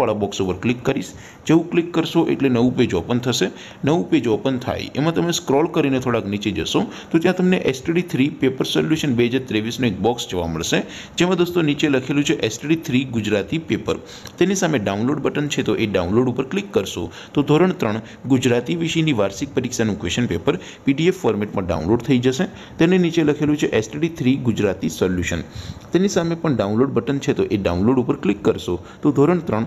વાળા બોક્સ ઉપર ક્લિક કરીશ જેવું ક્લિક કરશો એટલે નવું પેજ ઓપન થશે નવું પેજ ઓપન થાય એમાં તમે સ્ક્રોલ કરીને થોડાક નીચે જશો તો ત્યાં તમને એસટીડી થ્રી પેપર સોલ્યુશન બે હજાર ત્રેવીસનું એક બોક્સ જોવા મળશે જેમાં દોસ્તો નીચે લખેલું છે એસટીડી થ્રી ગુજરાતી પેપર તેની સામે ડાઉનલોડ બટન છે તો એ ડાઉનલોડ ઉપર ક્લિક કરશો તો ધોરણ ત્રણ ગુજરાતી વિષયની વાર્ષિક પરીક્ષાનું ક્વેશ્ચન પેપર પીડીએફ ફોર્મેટમાં ડાઉનલોડ થઈ જશે તેને નીચે લખેલું છે એસટીડી થ્રી ગુજરાતી સોલ્યુશન તેની સામે પણ ડાઉનલોડ બટન છે તો એ ડાઉનલોડ ઉપર ક્લિક કરશો તો ધોરણ ત્રણ